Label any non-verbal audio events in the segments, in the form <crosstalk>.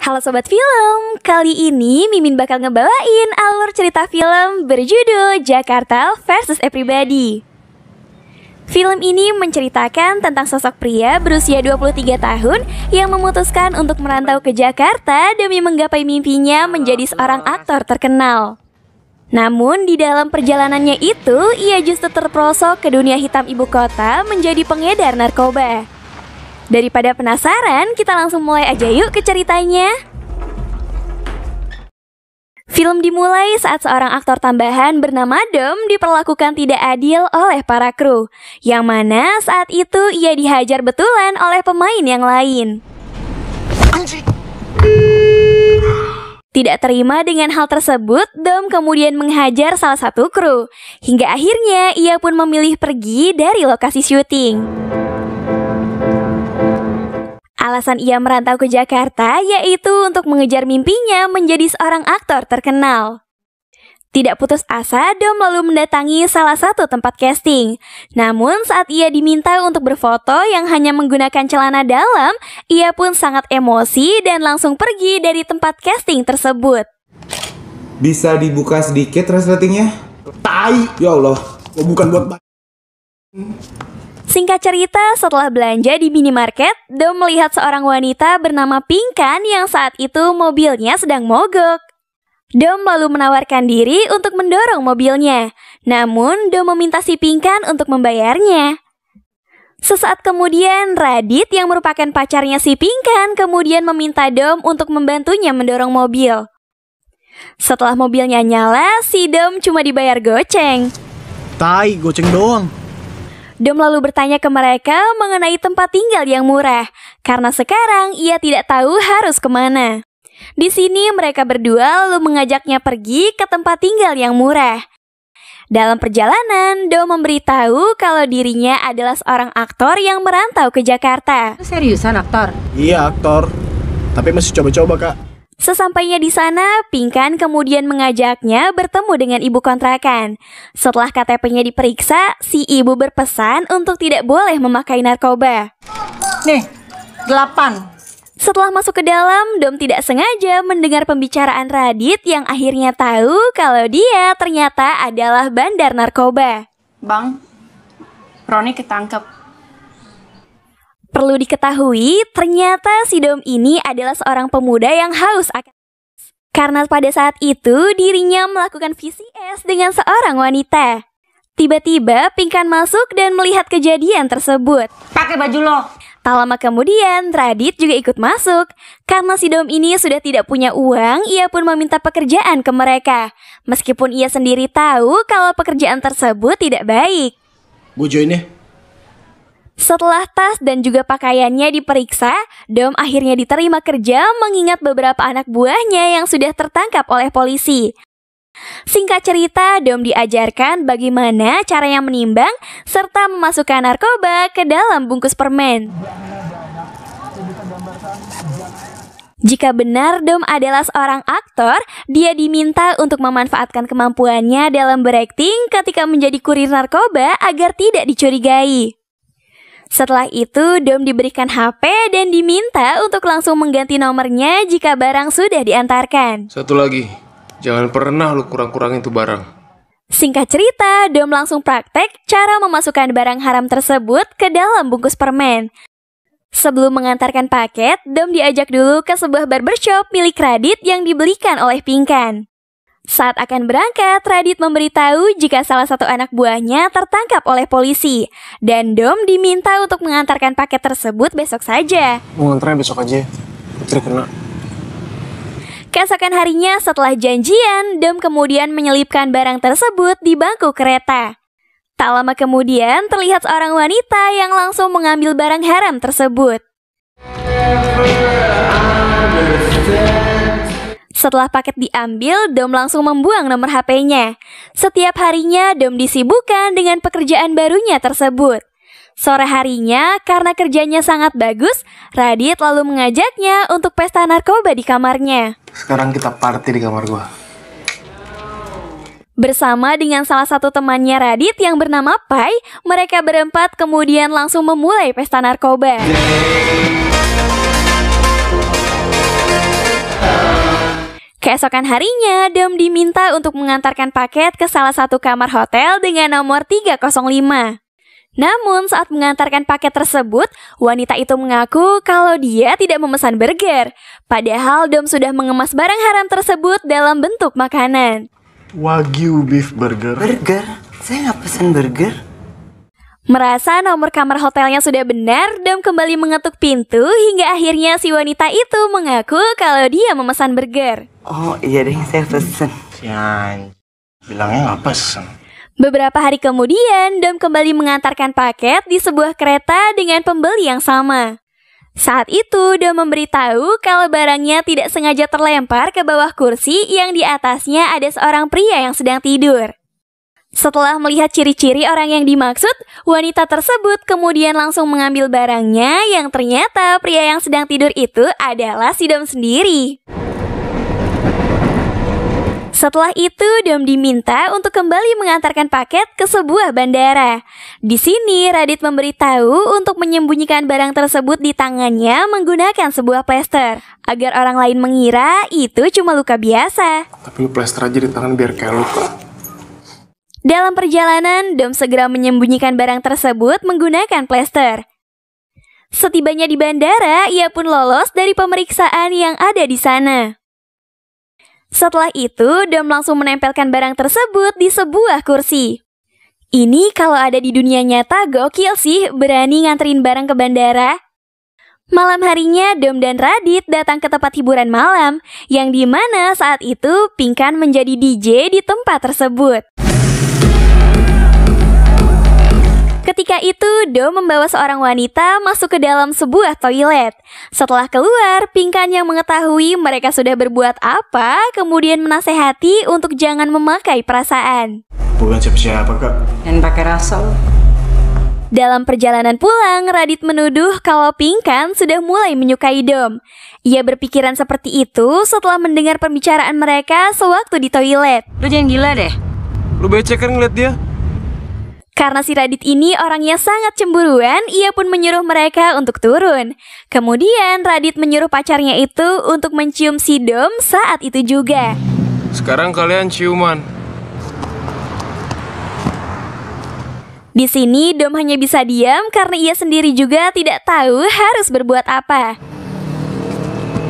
Halo Sobat Film, kali ini Mimin bakal ngebawain alur cerita film berjudul Jakarta versus Everybody. Film ini menceritakan tentang sosok pria berusia 23 tahun yang memutuskan untuk merantau ke Jakarta demi menggapai mimpinya menjadi seorang aktor terkenal. Namun di dalam perjalanannya itu, ia justru terperosok ke dunia hitam ibu kota menjadi pengedar narkoba. Daripada penasaran, kita langsung mulai aja yuk ke ceritanya. Film dimulai saat seorang aktor tambahan bernama Dom diperlakukan tidak adil oleh para kru, yang mana saat itu ia dihajar betulan oleh pemain yang lain. Tidak terima dengan hal tersebut, Dom kemudian menghajar salah satu kru, hingga akhirnya ia pun memilih pergi dari lokasi syuting alasan ia merantau ke Jakarta yaitu untuk mengejar mimpinya menjadi seorang aktor terkenal. Tidak putus asa, Dom lalu mendatangi salah satu tempat casting. Namun saat ia diminta untuk berfoto yang hanya menggunakan celana dalam, ia pun sangat emosi dan langsung pergi dari tempat casting tersebut. Bisa dibuka sedikit resletingnya? Tai! Ya Allah, bukan buat Singkat cerita, setelah belanja di minimarket, Dom melihat seorang wanita bernama Pinkan yang saat itu mobilnya sedang mogok. Dom lalu menawarkan diri untuk mendorong mobilnya, namun Dom meminta si Pinkan untuk membayarnya. Sesaat kemudian, Radit yang merupakan pacarnya si Pinkan kemudian meminta Dom untuk membantunya mendorong mobil. Setelah mobilnya nyala, si Dom cuma dibayar goceng. Tai, goceng doang. Dom lalu bertanya ke mereka mengenai tempat tinggal yang murah, karena sekarang ia tidak tahu harus kemana. Di sini mereka berdua lalu mengajaknya pergi ke tempat tinggal yang murah. Dalam perjalanan, Do memberitahu kalau dirinya adalah seorang aktor yang merantau ke Jakarta. Seriusan aktor? Iya aktor, tapi masih coba-coba kak. Sesampainya di sana, Pingkan kemudian mengajaknya bertemu dengan ibu kontrakan. Setelah KTP-nya diperiksa, si ibu berpesan untuk tidak boleh memakai narkoba. Nih, delapan. Setelah masuk ke dalam, Dom tidak sengaja mendengar pembicaraan Radit yang akhirnya tahu kalau dia ternyata adalah bandar narkoba. Bang, Roni ketangkep Perlu diketahui, ternyata si Dom ini adalah seorang pemuda yang haus akan karena pada saat itu dirinya melakukan VCS dengan seorang wanita. Tiba-tiba Pingkan masuk dan melihat kejadian tersebut. Pakai baju lo. Tak lama kemudian, Radit juga ikut masuk. Karena si Dom ini sudah tidak punya uang, ia pun meminta pekerjaan ke mereka. Meskipun ia sendiri tahu kalau pekerjaan tersebut tidak baik. Bujuin ya, setelah tas dan juga pakaiannya diperiksa, Dom akhirnya diterima kerja mengingat beberapa anak buahnya yang sudah tertangkap oleh polisi. Singkat cerita, Dom diajarkan bagaimana cara yang menimbang serta memasukkan narkoba ke dalam bungkus permen. Jika benar Dom adalah seorang aktor, dia diminta untuk memanfaatkan kemampuannya dalam berakting ketika menjadi kurir narkoba agar tidak dicurigai. Setelah itu, Dom diberikan HP dan diminta untuk langsung mengganti nomornya jika barang sudah diantarkan. Satu lagi, jangan pernah lu kurang-kurangin tuh barang. Singkat cerita, Dom langsung praktek cara memasukkan barang haram tersebut ke dalam bungkus permen. Sebelum mengantarkan paket, Dom diajak dulu ke sebuah barbershop milik Radit yang dibelikan oleh Pinkan saat akan berangkat, Radit memberitahu jika salah satu anak buahnya tertangkap oleh polisi. Dan Dom diminta untuk mengantarkan paket tersebut besok saja. Mengantarnya besok aja, Putri kena. Keesokan harinya setelah janjian, Dom kemudian menyelipkan barang tersebut di bangku kereta. Tak lama kemudian, terlihat seorang wanita yang langsung mengambil barang haram tersebut. Never understand. Setelah paket diambil, Dom langsung membuang nomor HP-nya. Setiap harinya, Dom disibukkan dengan pekerjaan barunya tersebut. Sore harinya, karena kerjanya sangat bagus, Radit lalu mengajaknya untuk pesta narkoba di kamarnya. Sekarang kita party di kamar gua. Bersama dengan salah satu temannya Radit yang bernama Pai, mereka berempat kemudian langsung memulai pesta narkoba. Yeay. Keesokan harinya, Dom diminta untuk mengantarkan paket ke salah satu kamar hotel dengan nomor 305. Namun saat mengantarkan paket tersebut, wanita itu mengaku kalau dia tidak memesan burger. Padahal Dom sudah mengemas barang haram tersebut dalam bentuk makanan. Wagyu beef burger. Burger? Saya nggak pesan burger. Merasa nomor kamar hotelnya sudah benar, Dom kembali mengetuk pintu hingga akhirnya si wanita itu mengaku kalau dia memesan burger. Oh iya deh, saya pesen. Sian, bilangnya nggak pesen. Beberapa hari kemudian, Dom kembali mengantarkan paket di sebuah kereta dengan pembeli yang sama. Saat itu, Dom memberitahu kalau barangnya tidak sengaja terlempar ke bawah kursi yang di atasnya ada seorang pria yang sedang tidur. Setelah melihat ciri-ciri orang yang dimaksud, wanita tersebut kemudian langsung mengambil barangnya yang ternyata pria yang sedang tidur itu adalah si Dom sendiri. Setelah itu, Dom diminta untuk kembali mengantarkan paket ke sebuah bandara. Di sini, Radit memberitahu untuk menyembunyikan barang tersebut di tangannya menggunakan sebuah plester. Agar orang lain mengira itu cuma luka biasa. Tapi lu plester aja di tangan biar kayak luka. Dalam perjalanan, Dom segera menyembunyikan barang tersebut menggunakan plester. Setibanya di bandara, ia pun lolos dari pemeriksaan yang ada di sana. Setelah itu, Dom langsung menempelkan barang tersebut di sebuah kursi. Ini kalau ada di dunia nyata gokil sih berani nganterin barang ke bandara. Malam harinya Dom dan Radit datang ke tempat hiburan malam yang dimana saat itu Pingkan menjadi DJ di tempat tersebut. Ketika itu, Do membawa seorang wanita masuk ke dalam sebuah toilet. Setelah keluar, Pingkan yang mengetahui mereka sudah berbuat apa, kemudian menasehati untuk jangan memakai perasaan. Bukan siapa-siapa, Kak. Dan pakai rasa, dalam perjalanan pulang, Radit menuduh kalau Pingkan sudah mulai menyukai Dom. Ia berpikiran seperti itu setelah mendengar pembicaraan mereka sewaktu di toilet. Lu jangan gila deh. Lu becek kan ngeliat dia? Karena si Radit ini orangnya sangat cemburuan, ia pun menyuruh mereka untuk turun. Kemudian Radit menyuruh pacarnya itu untuk mencium si Dom saat itu juga. Sekarang kalian ciuman. Di sini Dom hanya bisa diam karena ia sendiri juga tidak tahu harus berbuat apa.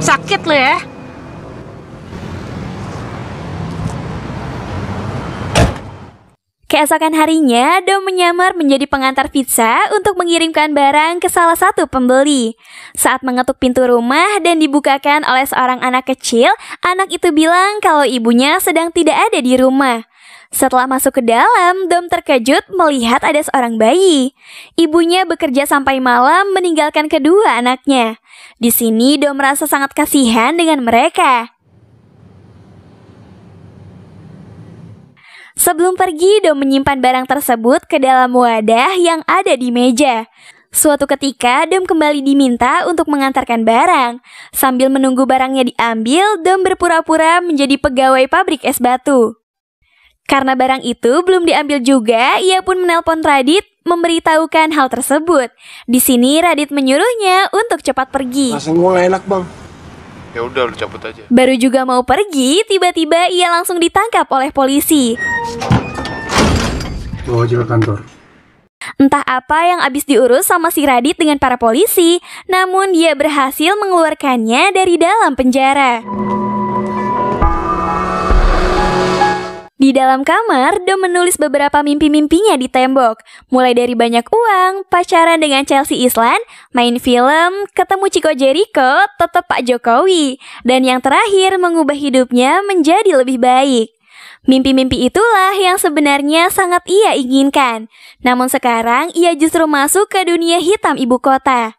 Sakit lo ya. Keesokan harinya, Dom menyamar menjadi pengantar pizza untuk mengirimkan barang ke salah satu pembeli. Saat mengetuk pintu rumah dan dibukakan oleh seorang anak kecil, anak itu bilang kalau ibunya sedang tidak ada di rumah. Setelah masuk ke dalam, Dom terkejut melihat ada seorang bayi. Ibunya bekerja sampai malam meninggalkan kedua anaknya. Di sini Dom merasa sangat kasihan dengan mereka. Sebelum pergi, Dom menyimpan barang tersebut ke dalam wadah yang ada di meja. Suatu ketika, Dom kembali diminta untuk mengantarkan barang. Sambil menunggu barangnya diambil, Dom berpura-pura menjadi pegawai pabrik es batu. Karena barang itu belum diambil juga, ia pun menelpon Radit memberitahukan hal tersebut. Di sini Radit menyuruhnya untuk cepat pergi. Rasanya nah, gue enak bang, Ya udah lu cabut aja. Baru juga mau pergi, tiba-tiba ia langsung ditangkap oleh polisi. Bawa aja ke kantor. Entah apa yang abis diurus sama si Radit dengan para polisi, namun dia berhasil mengeluarkannya dari dalam penjara. Di dalam kamar, Dom menulis beberapa mimpi-mimpinya di tembok, mulai dari banyak uang, pacaran dengan Chelsea Island, main film, ketemu Chico Jericho, tetap Pak Jokowi, dan yang terakhir mengubah hidupnya menjadi lebih baik. Mimpi-mimpi itulah yang sebenarnya sangat ia inginkan. Namun sekarang ia justru masuk ke dunia hitam ibu kota.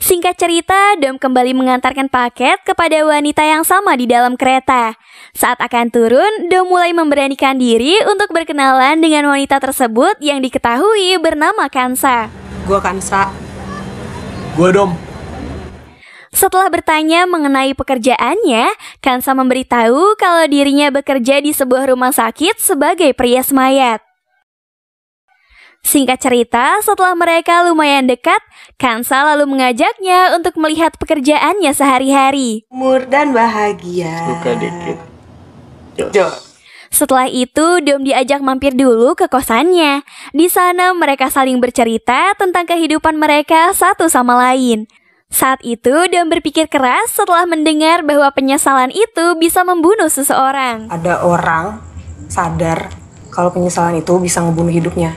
Singkat cerita, Dom kembali mengantarkan paket kepada wanita yang sama di dalam kereta. Saat akan turun, Dom mulai memberanikan diri untuk berkenalan dengan wanita tersebut yang diketahui bernama Kansa. Gua Kansa. Gua Dom. Setelah bertanya mengenai pekerjaannya, Kansa memberitahu kalau dirinya bekerja di sebuah rumah sakit sebagai prias mayat. Singkat cerita, setelah mereka lumayan dekat, Kansa lalu mengajaknya untuk melihat pekerjaannya sehari-hari. Umur dan bahagia. Buka dikit. Jo. Setelah itu, Dom diajak mampir dulu ke kosannya. Di sana mereka saling bercerita tentang kehidupan mereka satu sama lain. Saat itu, Dom berpikir keras setelah mendengar bahwa penyesalan itu bisa membunuh seseorang. Ada orang sadar kalau penyesalan itu bisa membunuh hidupnya.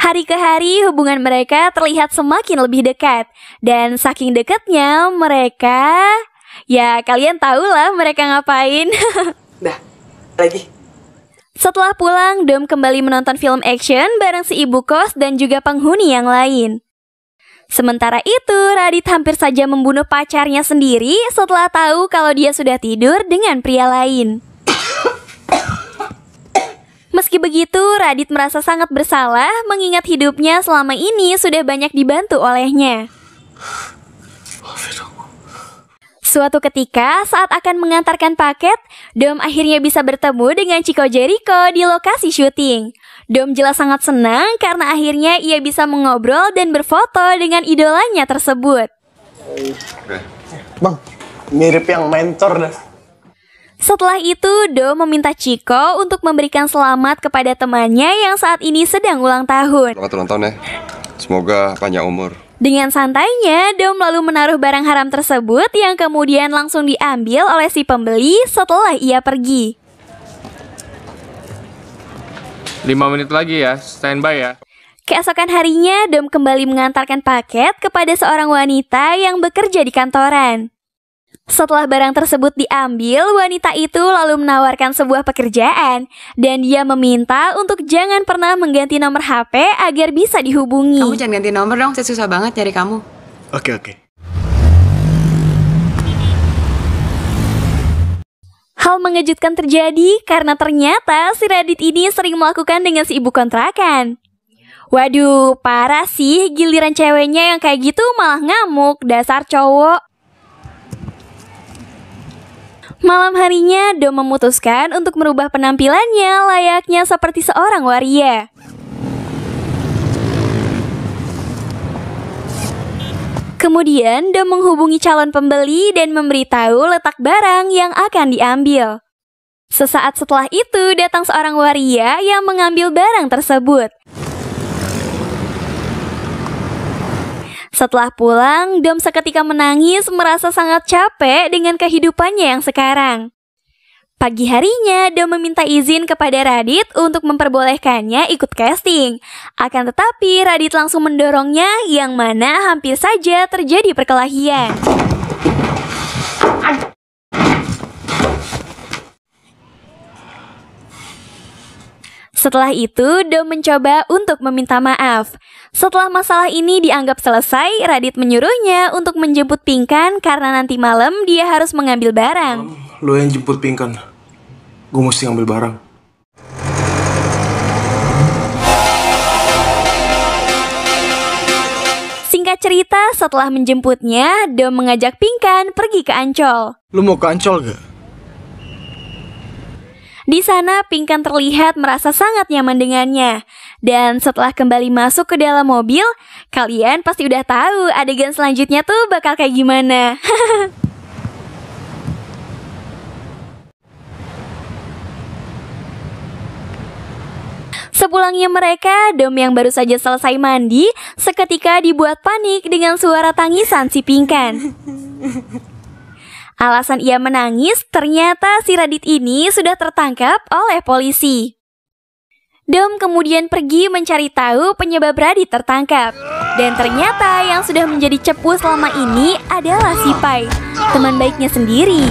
Hari ke hari hubungan mereka terlihat semakin lebih dekat dan saking dekatnya mereka ya kalian lah mereka ngapain. <laughs> Dah, lagi. Setelah pulang, Dom kembali menonton film action bareng si ibu kos dan juga penghuni yang lain. Sementara itu, Radit hampir saja membunuh pacarnya sendiri setelah tahu kalau dia sudah tidur dengan pria lain begitu, Radit merasa sangat bersalah mengingat hidupnya selama ini sudah banyak dibantu olehnya. Suatu ketika, saat akan mengantarkan paket, Dom akhirnya bisa bertemu dengan Chico Jericho di lokasi syuting. Dom jelas sangat senang karena akhirnya ia bisa mengobrol dan berfoto dengan idolanya tersebut. Bang, mirip yang mentor dah. Setelah itu, Do meminta Chico untuk memberikan selamat kepada temannya yang saat ini sedang ulang tahun. Selamat ulang tahun ya. Semoga panjang umur. Dengan santainya, Dom lalu menaruh barang haram tersebut yang kemudian langsung diambil oleh si pembeli setelah ia pergi. 5 menit lagi ya, standby ya. Keesokan harinya, Dom kembali mengantarkan paket kepada seorang wanita yang bekerja di kantoran. Setelah barang tersebut diambil, wanita itu lalu menawarkan sebuah pekerjaan dan dia meminta untuk jangan pernah mengganti nomor HP agar bisa dihubungi. Kamu jangan ganti nomor dong, saya susah banget nyari kamu. Oke, oke. Hal mengejutkan terjadi karena ternyata si Radit ini sering melakukan dengan si ibu kontrakan. Waduh, parah sih giliran ceweknya yang kayak gitu malah ngamuk, dasar cowok. Malam harinya, Dom memutuskan untuk merubah penampilannya layaknya seperti seorang waria. Kemudian, Dom menghubungi calon pembeli dan memberitahu letak barang yang akan diambil. Sesaat setelah itu, datang seorang waria yang mengambil barang tersebut. Setelah pulang, Dom seketika menangis merasa sangat capek dengan kehidupannya yang sekarang. Pagi harinya, Dom meminta izin kepada Radit untuk memperbolehkannya ikut casting. Akan tetapi, Radit langsung mendorongnya yang mana hampir saja terjadi perkelahian. Setelah itu, Dom mencoba untuk meminta maaf. Setelah masalah ini dianggap selesai, Radit menyuruhnya untuk menjemput Pingkan karena nanti malam dia harus mengambil barang. Lo yang jemput Pingkan. Gue mesti ngambil barang. Singkat cerita, setelah menjemputnya, Dom mengajak Pingkan pergi ke Ancol. Lo mau ke Ancol gak? Di sana, Pinkan terlihat merasa sangat nyaman dengannya. Dan setelah kembali masuk ke dalam mobil, kalian pasti udah tahu adegan selanjutnya tuh bakal kayak gimana. <laughs> Sepulangnya mereka, Dom yang baru saja selesai mandi seketika dibuat panik dengan suara tangisan si Pinkan. <laughs> Alasan ia menangis ternyata si Radit ini sudah tertangkap oleh polisi. Dom kemudian pergi mencari tahu penyebab Radit tertangkap. Dan ternyata yang sudah menjadi cepu selama ini adalah si Pai, teman baiknya sendiri.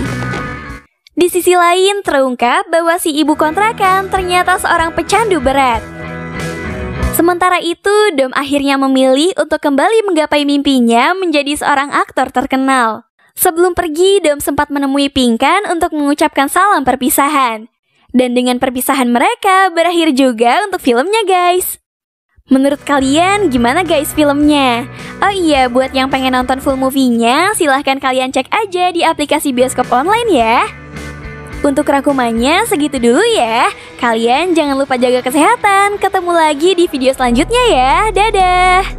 Di sisi lain terungkap bahwa si ibu kontrakan ternyata seorang pecandu berat. Sementara itu, Dom akhirnya memilih untuk kembali menggapai mimpinya menjadi seorang aktor terkenal. Sebelum pergi, Dom sempat menemui Pingkan untuk mengucapkan salam perpisahan. Dan dengan perpisahan mereka, berakhir juga untuk filmnya guys. Menurut kalian gimana guys filmnya? Oh iya, buat yang pengen nonton full movie-nya, silahkan kalian cek aja di aplikasi bioskop online ya. Untuk rangkumannya segitu dulu ya. Kalian jangan lupa jaga kesehatan. Ketemu lagi di video selanjutnya ya. Dadah.